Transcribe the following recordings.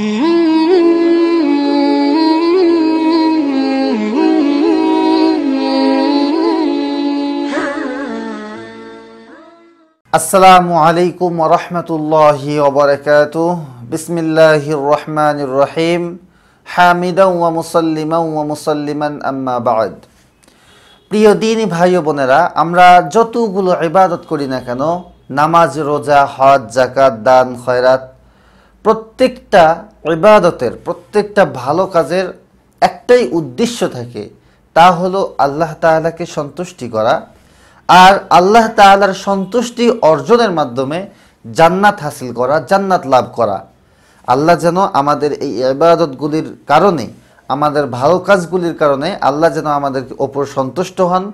আসসালামু আলাইকুম রহমতুল্লাহি ওবরাকাত বিসমিল্লাহির রহমানির রহিম হামিদা ওয়া মুসল্লিমা ওয়া মুসল্লিমান আম্মা বাদ প্রিয় দিন ভাই বোনেরা আমরা যতগুলো ইবাদত করি না কেন নামাজ রোজা হজ জাকাত দান খয়রাত প্রত্যেকটা ইবাদতের প্রত্যেকটা ভালো কাজের একটাই উদ্দেশ্য থাকে তা হলো আল্লাহ তাআলাকে সন্তুষ্টি করা আর আল্লাহ তাআলার সন্তুষ্টি অর্জনের মাধ্যমে জান্নাত হাসিল করা জান্নাত লাভ করা আল্লাহ যেন আমাদের এই ইবাদতগুলির কারণে আমাদের ভালো কাজগুলির কারণে আল্লাহ যেন আমাদের ওপর সন্তুষ্ট হন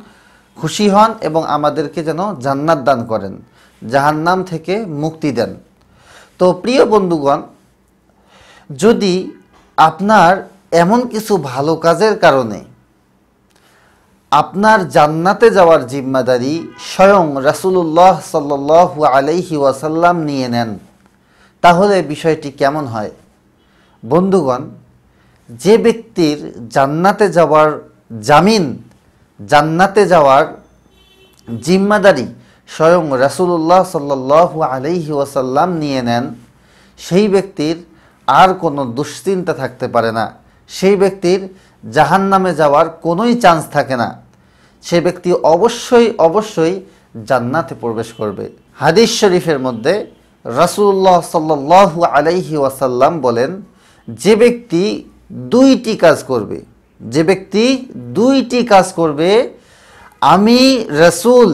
খুশি হন এবং আমাদেরকে যেন জান্নাত দান করেন জাহান্নাম থেকে মুক্তি দেন তো প্রিয় বন্ধুগণ যদি আপনার এমন কিছু ভালো কাজের কারণে আপনার জান্নাতে যাওয়ার জিম্মাদারি স্বয়ং রাসুলুল্লাহ সাল্লু আলাইহি ওয়াসাল্লাম নিয়ে নেন তাহলে বিষয়টি কেমন হয় বন্ধুগণ যে ব্যক্তির জান্নাতে যাওয়ার জামিন জান্নাতে যাওয়ার জিম্মাদারি স্বয়ং রাসুল্লাহ সাল্লাল্লাহু আলহি ওয়াসাল্লাম নিয়ে নেন সেই ব্যক্তির আর কোনো দুশ্চিন্তা থাকতে পারে না সেই ব্যক্তির জাহান নামে যাওয়ার কোনোই চান্স থাকে না সে ব্যক্তি অবশ্যই অবশ্যই জান্নাতে প্রবেশ করবে হাদিস শরীফের মধ্যে রাসুল্লাহ সাল্লাল্লাহু আলাইহি ওয়াসাল্লাম বলেন যে ব্যক্তি দুইটি কাজ করবে যে ব্যক্তি দুইটি কাজ করবে আমি রসুল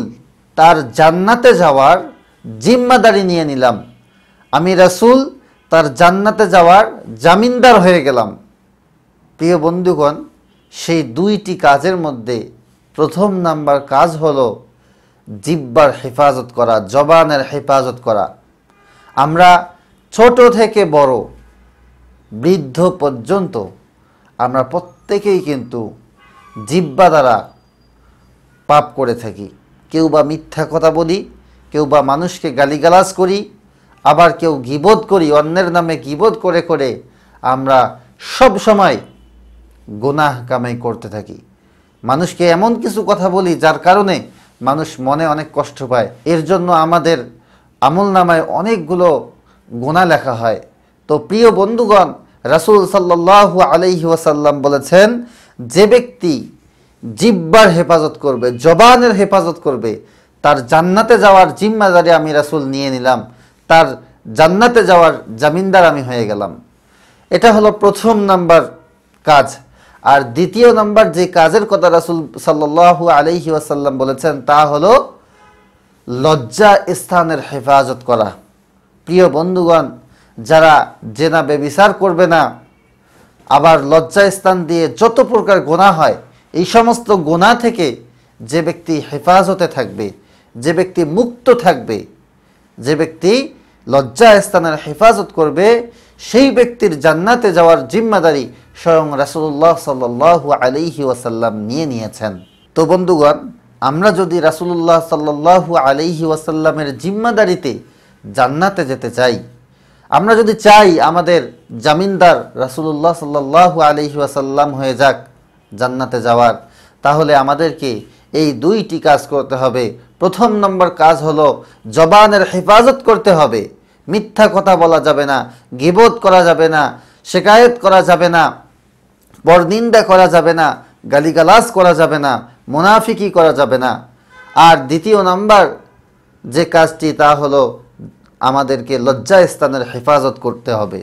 তার জান্নাতে যাওয়ার জিম্মাদারি নিয়ে নিলাম আমি রাসুল তার জান্নাতে যাওয়ার জামিনদার হয়ে গেলাম প্রিয় বন্ধুগণ সেই দুইটি কাজের মধ্যে প্রথম নাম্বার কাজ হলো জিব্বার হেফাজত করা জবানের হেফাজত করা আমরা ছোট থেকে বড় বৃদ্ধ পর্যন্ত আমরা প্রত্যেকেই কিন্তু জিব্বা দ্বারা পাপ করে থাকি কেউ বা মিথ্যা কথা বলি কেউ বা মানুষকে গালিগালাজ করি আবার কেউ গিবোধ করি অন্যের নামে গিবোধ করে করে আমরা সব সময় গোনাহ কামাই করতে থাকি মানুষকে এমন কিছু কথা বলি যার কারণে মানুষ মনে অনেক কষ্ট পায় এর জন্য আমাদের আমল নামায় অনেকগুলো গোনা লেখা হয় তো প্রিয় বন্ধুগণ রাসুল সাল্লাহ আলহি ওসাল্লাম বলেছেন যে ব্যক্তি জিব্বার হেফাজত করবে জবানের হেফাজত করবে তার জান্নাতে যাওয়ার জিম্মাদারি আমি রাসুল নিয়ে নিলাম তার জান্নাতে যাওয়ার জামিনদার আমি হয়ে গেলাম এটা হলো প্রথম নাম্বার কাজ আর দ্বিতীয় নাম্বার যে কাজের কথা রাসুল সাল্লু আলহি ওয়াসাল্লাম বলেছেন তা হলো লজ্জা স্থানের হেফাজত করা প্রিয় বন্ধুগণ যারা জেনা বেবিচার করবে না আবার লজ্জা স্থান দিয়ে যত প্রকার গোনা হয় এই সমস্ত গোনা থেকে যে ব্যক্তি হেফাজতে থাকবে যে ব্যক্তি মুক্ত থাকবে যে ব্যক্তি লজ্জা স্থানের হেফাজত করবে সেই ব্যক্তির জান্নাতে যাওয়ার জিম্মাদারি স্বয়ং রাসুল্লাহ সাল্লাহ আলিহি ওয়াসাল্লাম নিয়ে নিয়েছেন তো বন্ধুগণ আমরা যদি রাসুল্লাহ সাল্লাহু আলিহি ওয়াসাল্লামের জিম্মাদারিতে জান্নাতে যেতে চাই আমরা যদি চাই আমাদের জামিনদার রাসুল্লাহ সাল্লাহ আলিহি ওয়াসাল্লাম হয়ে যাক জান্নাতে যাওয়ার তাহলে আমাদেরকে এই দুইটি কাজ করতে হবে প্রথম নম্বর কাজ হলো জবানের হেফাজত করতে হবে মিথ্যা কথা বলা যাবে না গিবোধ করা যাবে না শেকায়ত করা যাবে না পরনিন্দা করা যাবে না গালিগালাজ করা যাবে না মুনাফিকি করা যাবে না আর দ্বিতীয় নম্বর যে কাজটি তা হলো আমাদেরকে লজ্জা স্থানের হেফাজত করতে হবে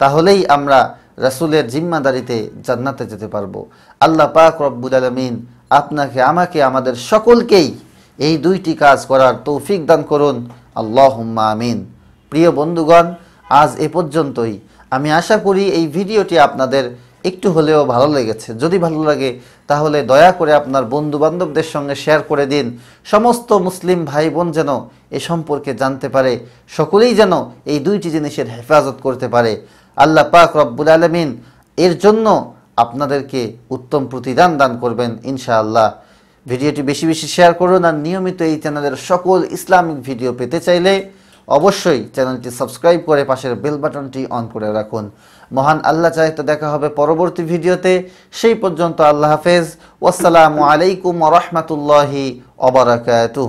তাহলেই আমরা রাসুলের জিম্মাদারিতে জান্নাতে যেতে পারবো আল্লাহ পাক রব্বুল আলমিন আপনাকে আমাকে আমাদের সকলকেই এই দুইটি কাজ করার তৌফিক দান করুন আল্লাহ আমিন প্রিয় বন্ধুগণ আজ এ পর্যন্তই আমি আশা করি এই ভিডিওটি আপনাদের একটু হলেও ভালো লেগেছে যদি ভালো লাগে তাহলে দয়া করে আপনার বন্ধু বান্ধবদের সঙ্গে শেয়ার করে দিন সমস্ত মুসলিম ভাই বোন যেন এ সম্পর্কে জানতে পারে সকলেই যেন এই দুইটি জিনিসের হেফাজত করতে পারে আল্লাহ পাক রব্বুল আলমিন এর জন্য আপনাদেরকে উত্তম প্রতিদান দান করবেন ইনশাআল্লাহ ভিডিওটি বেশি বেশি শেয়ার করুন আর নিয়মিত এই চ্যানেলের সকল ইসলামিক ভিডিও পেতে চাইলে অবশ্যই চ্যানেলটি সাবস্ক্রাইব করে পাশের বেল বাটনটি অন করে রাখুন মহান আল্লাহ চাই তো দেখা হবে পরবর্তী ভিডিওতে সেই পর্যন্ত আল্লাহ হাফেজ ওয়াসালামু আলাইকুম রহমতুল্লাহি অবরাকাতুহ